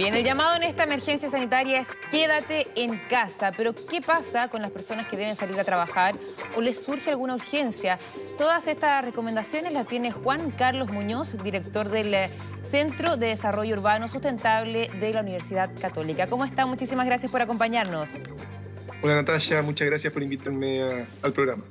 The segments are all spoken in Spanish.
Bien, el llamado en esta emergencia sanitaria es quédate en casa, pero ¿qué pasa con las personas que deben salir a trabajar o les surge alguna urgencia? Todas estas recomendaciones las tiene Juan Carlos Muñoz, director del eh, Centro de Desarrollo Urbano Sustentable de la Universidad Católica. ¿Cómo está? Muchísimas gracias por acompañarnos. Hola Natalia, muchas gracias por invitarme al programa.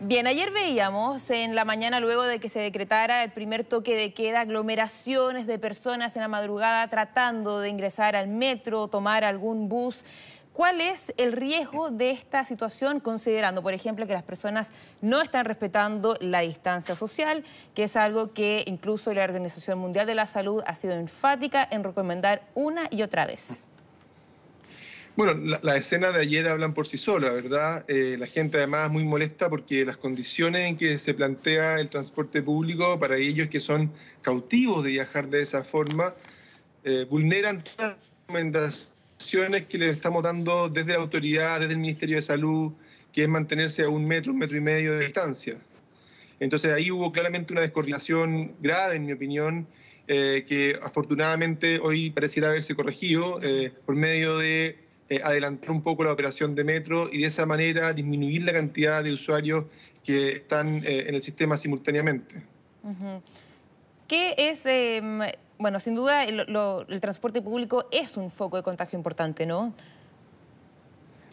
Bien, ayer veíamos en la mañana, luego de que se decretara el primer toque de queda, aglomeraciones de personas en la madrugada tratando de ingresar al metro, tomar algún bus. ¿Cuál es el riesgo de esta situación, considerando, por ejemplo, que las personas no están respetando la distancia social, que es algo que incluso la Organización Mundial de la Salud ha sido enfática en recomendar una y otra vez? Bueno, las la escena de ayer hablan por sí solas, ¿verdad? Eh, la gente además es muy molesta porque las condiciones en que se plantea el transporte público para ellos que son cautivos de viajar de esa forma eh, vulneran todas las recomendaciones que les estamos dando desde la autoridad, desde el Ministerio de Salud, que es mantenerse a un metro, un metro y medio de distancia. Entonces ahí hubo claramente una descoordinación grave, en mi opinión, eh, que afortunadamente hoy pareciera haberse corregido por medio de eh, adelantar un poco la operación de metro y de esa manera disminuir la cantidad de usuarios que están eh, en el sistema simultáneamente. ¿Qué es, em, bueno, sin duda el, transporte público es un foco de contagio importante, ¿no?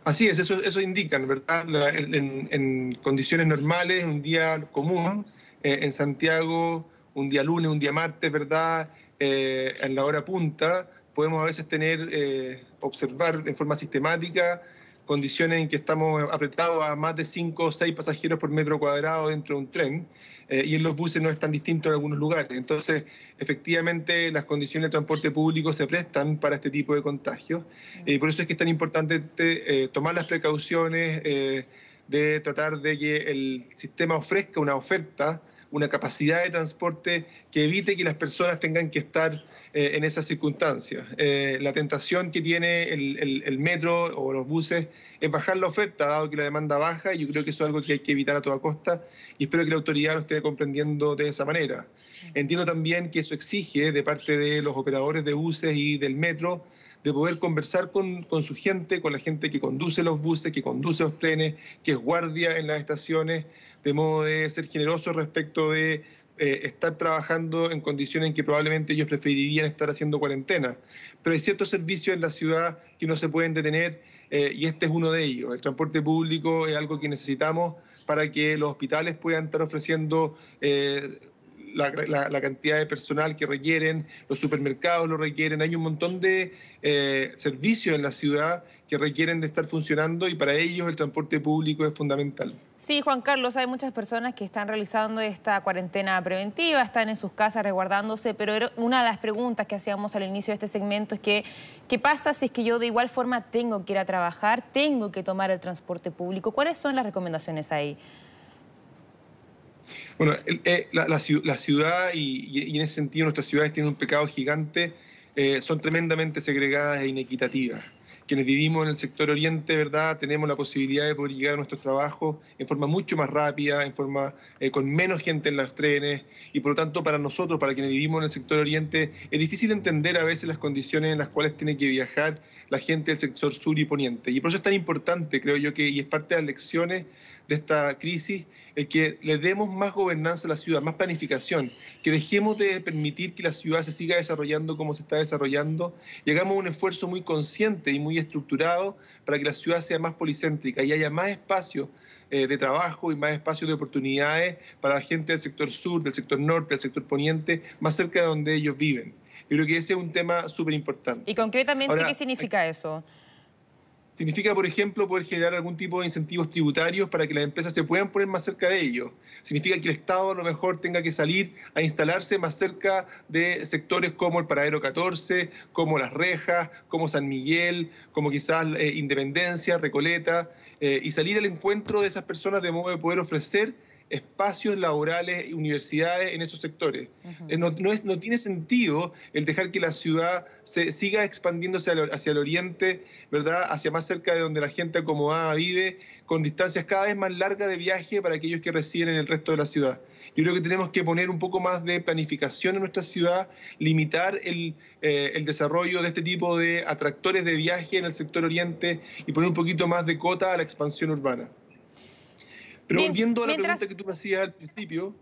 Así es, eso, eso indican, ¿verdad? en, condiciones normales, un día común, eh, en Santiago, un día lunes, un día martes, ¿verdad? en la hora punta, podemos a veces tener, eh, observar en forma sistemática condiciones en que estamos apretados a más de 5 o 6 pasajeros por metro cuadrado dentro de un tren, eh, y en los buses no es tan distinto en algunos lugares. Entonces, efectivamente, las condiciones de transporte público se prestan para este tipo de contagios, mm. y por eso es que es tan importante eh, tomar las precauciones de tratar de que el sistema ofrezca una oferta, una capacidad de transporte que evite que las personas tengan que estar eh, en esas circunstancias. Eh, la tentación que tiene el, metro o los buses es bajar la oferta, dado que la demanda baja, y yo creo que eso es algo que hay que evitar a toda costa, y espero que la autoridad lo esté comprendiendo de esa manera. Entiendo también que eso exige de parte de los operadores de buses y del metro de poder conversar con, con, su gente, con la gente que conduce los buses, que conduce los trenes, que es guardia en las estaciones, de modo de ser generoso respecto de eh, estar trabajando en condiciones en que probablemente ellos preferirían estar haciendo cuarentena. Pero hay ciertos servicios en la ciudad que no se pueden detener eh, y este es uno de ellos. El transporte público es algo que necesitamos para que los hospitales puedan estar ofreciendo eh, la, cantidad de personal que requieren, los supermercados lo requieren, hay un montón de eh, servicios en la ciudad que requieren de estar funcionando y para ellos el transporte público es fundamental. Sí, Juan Carlos, hay muchas personas que están realizando esta cuarentena preventiva, están en sus casas resguardándose, pero una de las preguntas que hacíamos al inicio de este segmento es que, ¿qué pasa si es que yo de igual forma tengo que ir a trabajar, tengo que tomar el transporte público? ¿Cuáles son las recomendaciones ahí? Bueno, eh, la, ciudad y, en ese sentido nuestras ciudades tienen un pecado gigante, eh, son tremendamente segregadas e inequitativas. Quienes vivimos en el sector oriente, ¿verdad? Tenemos la posibilidad de poder llegar a nuestro trabajo en forma mucho más rápida, en forma eh, con menos gente en los trenes, y por lo tanto para nosotros, para quienes vivimos en el sector oriente, es difícil entender a veces las condiciones en las cuales tiene que viajar la gente del sector sur y poniente. Y por eso es tan importante, creo yo, que y es parte de las lecciones de esta crisis, el que le demos más gobernanza a la ciudad, más planificación, que dejemos de permitir que la ciudad se siga desarrollando como se está desarrollando y hagamos un esfuerzo muy consciente y muy estructurado para que la ciudad sea más policéntrica y haya más espacio eh, de trabajo y más espacio de oportunidades para la gente del sector sur, del sector norte, del sector poniente, más cerca de donde ellos viven. Yo creo que ese es un tema súper importante. ¿Y concretamente qué significa eso? Significa, por ejemplo, poder generar algún tipo de incentivos tributarios para que las empresas se puedan poner más cerca de ellos. Significa que el Estado a lo mejor tenga que salir a instalarse más cerca de sectores como el Paradero 14, como Las Rejas, como San Miguel, como quizás eh, Independencia, Recoleta, eh, y salir al encuentro de esas personas de modo de poder ofrecer espacios laborales, y universidades en esos sectores. Eh, no, tiene sentido el dejar que la ciudad se, siga expandiéndose hacia el, oriente, ¿verdad? hacia más cerca de donde la gente acomodada vive, con distancias cada vez más largas de viaje para aquellos que residen en el resto de la ciudad. Yo creo que tenemos que poner un poco más de planificación en nuestra ciudad, limitar el, eh, el desarrollo de este tipo de atractores de viaje en el sector oriente y poner un poquito más de cota a la expansión urbana. Pero viendo volviendo a la pregunta que tú me hacías al principio,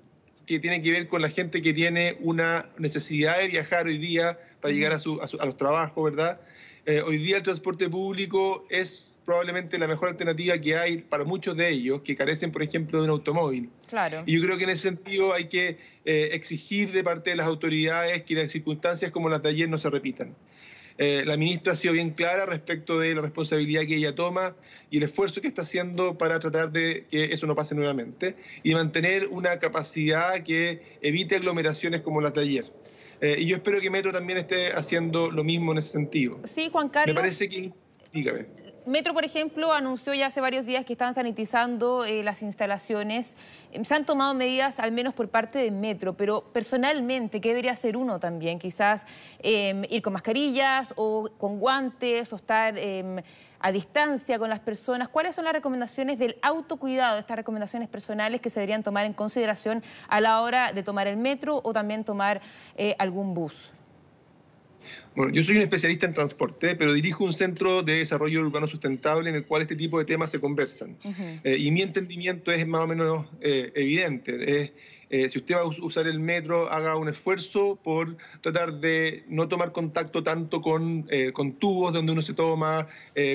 que tiene que ver con la gente que tiene una necesidad de viajar hoy día para llegar a, su, a, su, a los trabajos, ¿verdad? Eh, hoy día el transporte público es probablemente la mejor alternativa que hay para muchos de ellos que carecen, por ejemplo, de un automóvil. Claro. Y yo creo que en ese sentido hay que eh, exigir de parte de las autoridades que las circunstancias como las de ayer no se repitan. Eh, la ministra ha sido bien clara respecto de la responsabilidad que ella toma y el esfuerzo que está haciendo para tratar de que eso no pase nuevamente y mantener una capacidad que evite aglomeraciones como la de ayer. Eh, y yo espero que Metro también esté haciendo lo mismo en ese sentido. Sí, Juan Carlos. Me parece que... Dígame. Metro, por ejemplo, anunció ya hace varios días que están sanitizando eh, las instalaciones. Eh, se han tomado medidas, al menos por parte de Metro, pero personalmente, ¿qué debería hacer uno también? Quizás em, ir con mascarillas o con guantes o estar em, a distancia con las personas. ¿Cuáles son las recomendaciones del autocuidado, estas recomendaciones personales que se deberían tomar en consideración a la hora de tomar el metro o también tomar eh, algún bus? Bueno, yo soy un especialista en transporte, pero dirijo un centro de desarrollo urbano sustentable en el cual este tipo de temas se conversan. Eh, y mi entendimiento es más o menos eh, evidente. Eh, si usted va a usar el metro, haga un esfuerzo por tratar de no tomar contacto tanto con, con tubos donde uno se toma,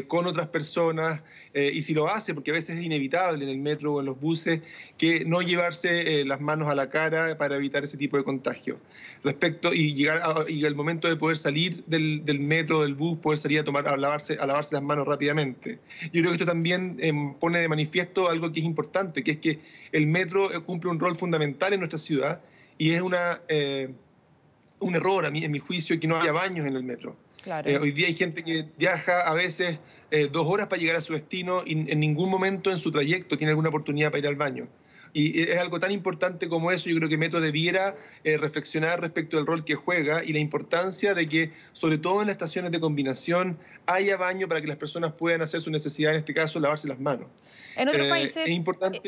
con otras personas. Eh, y si lo hace, porque a veces es inevitable en el metro o en los buses, que no llevarse eh, las manos a la cara para evitar ese tipo de contagio. Respecto y llegar y al momento de poder salir del, metro, del bus, poder salir a, tomar, lavarse, a lavarse las manos rápidamente. Yo creo que esto también em, pone de manifiesto algo que es importante, que es que el metro eh, cumple un rol fundamental en nuestra ciudad y es una, un error, a mí, en mi juicio, que no haya baños en el metro eh, hoy día hay gente que viaja a veces eh, dos horas para llegar a su destino y en ningún momento en su trayecto tiene alguna oportunidad para ir al baño. Y eh, es algo tan importante como eso, yo creo que Metro debiera reflexionar respecto del rol que juega y la importancia de que, sobre todo en las estaciones de combinación, haya baño para que las personas puedan hacer su necesidad, en este caso, lavarse las manos. En otros países... Es importante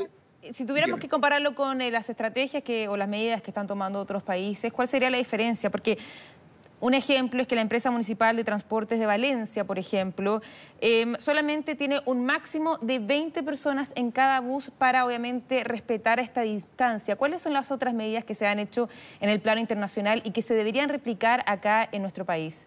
si tuviéramos que compararlo con las estrategias que, o las medidas que están tomando otros países, ¿cuál sería la diferencia? Porque un ejemplo es que la empresa municipal de transportes de Valencia, por ejemplo, em, solamente tiene un máximo de 20 personas en cada bus para obviamente respetar esta distancia. ¿Cuáles son las otras medidas que se han hecho en el plano internacional y que se deberían replicar acá en nuestro país?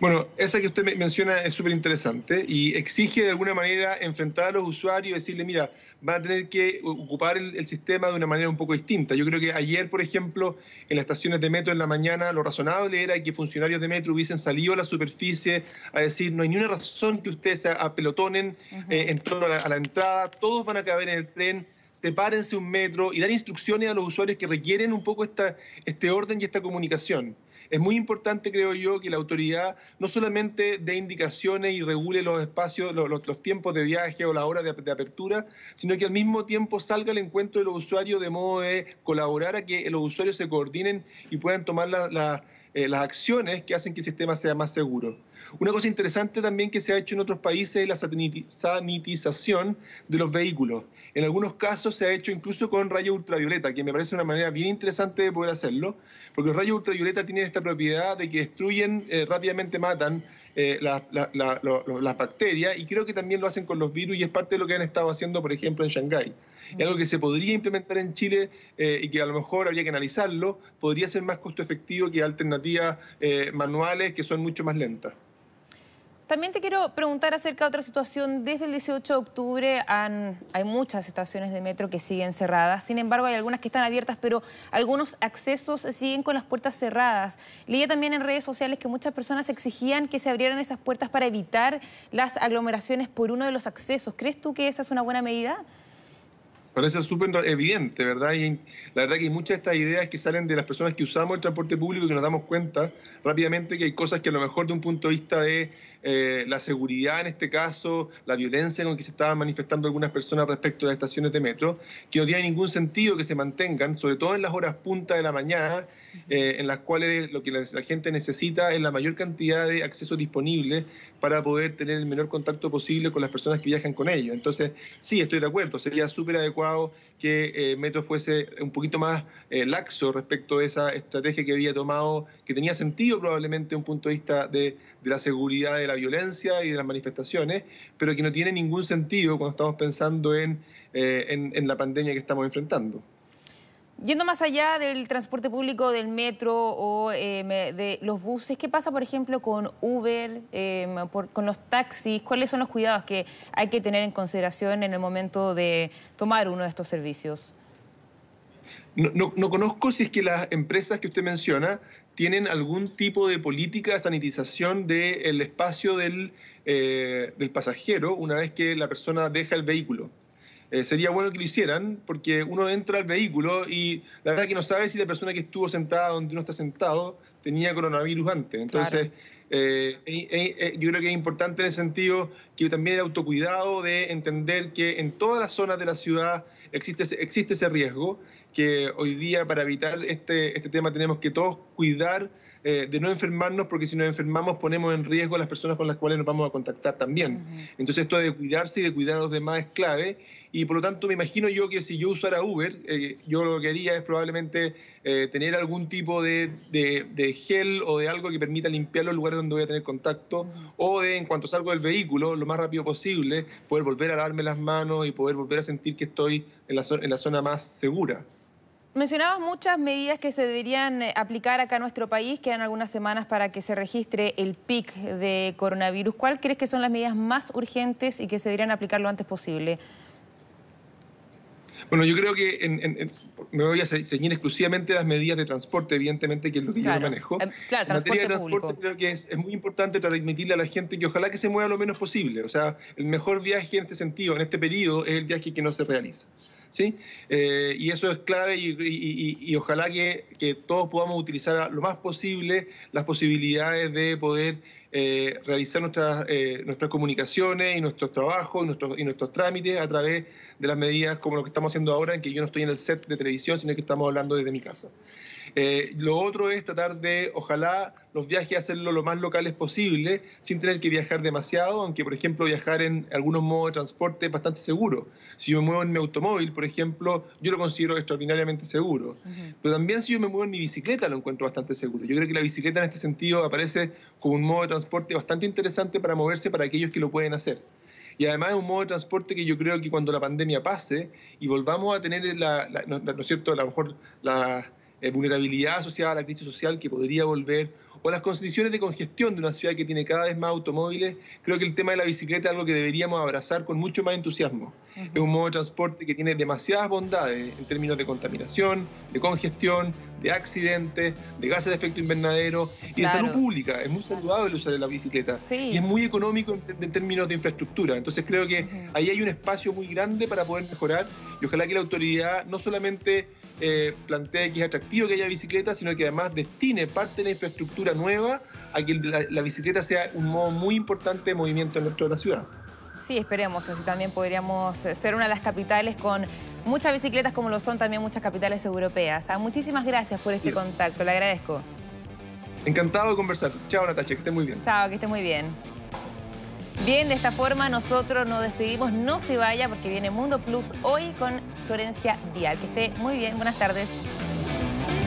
Bueno, esa que usted menciona es súper interesante y exige de alguna manera enfrentar a los usuarios y decirle, mira, van a tener que ocupar el, sistema de una manera un poco distinta. Yo creo que ayer, por ejemplo, en las estaciones de metro en la mañana, lo razonable era que funcionarios de metro hubiesen salido a la superficie a decir, no hay ninguna razón que ustedes se apelotonen eh, en torno a la, entrada, todos van a caber en el tren, sepárense un metro y dar instrucciones a los usuarios que requieren un poco esta, este orden y esta comunicación es muy importante, creo yo, que la autoridad no solamente dé indicaciones y regule los espacios, los, tiempos de viaje o la hora de, apertura, sino que al mismo tiempo salga al encuentro de los usuarios de modo de colaborar a que los usuarios se coordinen y puedan tomar la, eh, las acciones que hacen que el sistema sea más seguro. Una cosa interesante también que se ha hecho en otros países es la sanitización de los vehículos. En algunos casos se ha hecho incluso con rayos ultravioleta, que me parece una manera bien interesante de poder hacerlo, porque los rayos ultravioleta tienen esta propiedad de que destruyen, eh, rápidamente matan eh, las bacterias y creo que también lo hacen con los virus y es parte de lo que han estado haciendo, por ejemplo, en Shanghái algo que se podría implementar en Chile eh, y que a lo mejor habría que analizarlo, podría ser más costo efectivo que alternativas eh, manuales que son mucho más lentas. También te quiero preguntar acerca de otra situación. Desde el 18 de octubre hay muchas estaciones de metro que siguen cerradas. Sin embargo, hay algunas que están abiertas, pero algunos accesos siguen con las puertas cerradas. Leía también en redes sociales que muchas personas exigían que se abrieran esas puertas para evitar las aglomeraciones por uno de los accesos. ¿Crees tú que esa es una buena medida? Parece súper evidente, ¿verdad? Y la verdad que hay muchas de estas ideas que salen de las personas que usamos el transporte público y que nos damos cuenta rápidamente que hay cosas que a lo mejor de un punto de vista de eh, la seguridad en este caso, la violencia con que se estaban manifestando algunas personas respecto a las estaciones de metro, que no tiene ningún sentido que se mantengan, sobre todo en las horas punta de la mañana, eh, en las cuales lo que la, gente necesita es la mayor cantidad de acceso disponible para poder tener el menor contacto posible con las personas que viajan con ellos. Entonces, sí, estoy de acuerdo, sería súper adecuado que eh, Metro fuese un poquito más laxo respecto a esa estrategia que había tomado, que tenía sentido probablemente desde un punto de vista de de la seguridad de la violencia y de las manifestaciones, pero que no tiene ningún sentido cuando estamos pensando en, eh, la pandemia que estamos enfrentando. Yendo más allá del transporte público, del metro o eh, de los buses, ¿qué pasa, por ejemplo, con Uber, em, con los taxis? ¿Cuáles son los cuidados que hay que tener en consideración en el momento de tomar uno de estos servicios? no conozco si es que las empresas que usted menciona tienen algún tipo de política de sanitización del espacio del, eh, del, pasajero una vez que la persona deja el vehículo. Eh, sería bueno que lo hicieran porque uno entra al vehículo y la verdad que no sabe si la persona que estuvo sentada donde uno está sentado tenía coronavirus antes. Entonces, eh, yo creo que es importante en el sentido que también el autocuidado de entender que en todas las zonas de la ciudad existe, existe ese riesgo que hoy día para evitar este, este tema tenemos que todos cuidar eh, de no enfermarnos, porque si nos enfermamos ponemos en riesgo a las personas con las cuales nos vamos a contactar también. Entonces esto de cuidarse y de cuidar a los demás es clave. Y por lo tanto me imagino yo que si yo usara Uber, eh, yo lo que haría es probablemente eh, tener algún tipo de, de, gel o de algo que permita limpiar los lugares donde voy a tener contacto, o de en cuanto salgo del vehículo, lo más rápido posible, poder volver a lavarme las manos y poder volver a sentir que estoy en la, en la zona más segura. Mencionabas muchas medidas que se deberían eh, aplicar acá en nuestro país. Quedan algunas semanas para que se registre el pic de coronavirus. ¿Cuál crees que son las medidas más urgentes y que se deberían aplicar lo antes posible? Bueno, yo creo que me voy a ceñir exclusivamente las medidas de transporte, evidentemente, que es lo que yo manejo. Eh, claro, en materia de transporte creo que es, es, muy importante transmitirle a la gente que ojalá que se mueva lo menos posible. O sea, el mejor viaje en este sentido, en este periodo, es el viaje que no se realiza. ¿sí? Eh, y eso es clave y, ojalá que, todos podamos utilizar lo más posible las posibilidades de poder eh, realizar eh, nuestras, comunicaciones y nuestros trabajos y nuestros trámites a través de las medidas como lo que estamos haciendo ahora, en que yo no estoy en el set de televisión, sino que estamos hablando desde mi casa. Eh, lo otro es tratar de, ojalá, los viajes hacerlo lo más locales posible, sin tener que viajar demasiado, aunque, por ejemplo, viajar en algunos modos de transporte es bastante seguro. Si yo me muevo en mi automóvil, por ejemplo, yo lo considero extraordinariamente seguro. Pero también si yo me muevo en mi bicicleta, lo encuentro bastante seguro. Yo creo que la bicicleta en este sentido aparece como un modo de transporte bastante interesante para moverse para aquellos que lo pueden hacer. Y además es un modo de transporte que yo creo que cuando la pandemia pase y volvamos a tener, ¿no es cierto?, a lo mejor la eh, vulnerabilidad asociada a la crisis social que podría volver, o las condiciones de congestión de una ciudad que tiene cada vez más automóviles, creo que el tema de la bicicleta es algo que deberíamos abrazar con mucho más entusiasmo. Es un modo de transporte que tiene demasiadas bondades en términos de contaminación, de congestión, de accidentes, de gases de efecto invernadero y de salud pública. Es muy saludable usar la bicicleta y es muy económico en, términos de infraestructura. Entonces creo que ahí hay un espacio muy grande para poder mejorar y ojalá que la autoridad no solamente eh, plantea que es atractivo que haya bicicleta, sino que además destine parte de la infraestructura nueva a que la, bicicleta sea un modo muy importante de movimiento en la ciudad. Sí, esperemos, así también podríamos eh, ser una de las capitales con muchas bicicletas como lo son también muchas capitales europeas. Ah, muchísimas gracias por este contacto, le agradezco. Encantado de conversar. Chao Natacha, que esté muy bien. Chao, que esté muy bien. Bien, de esta forma nosotros nos despedimos. No se vaya porque viene Mundo Plus hoy con Florencia Díaz. Que esté muy bien. Buenas tardes.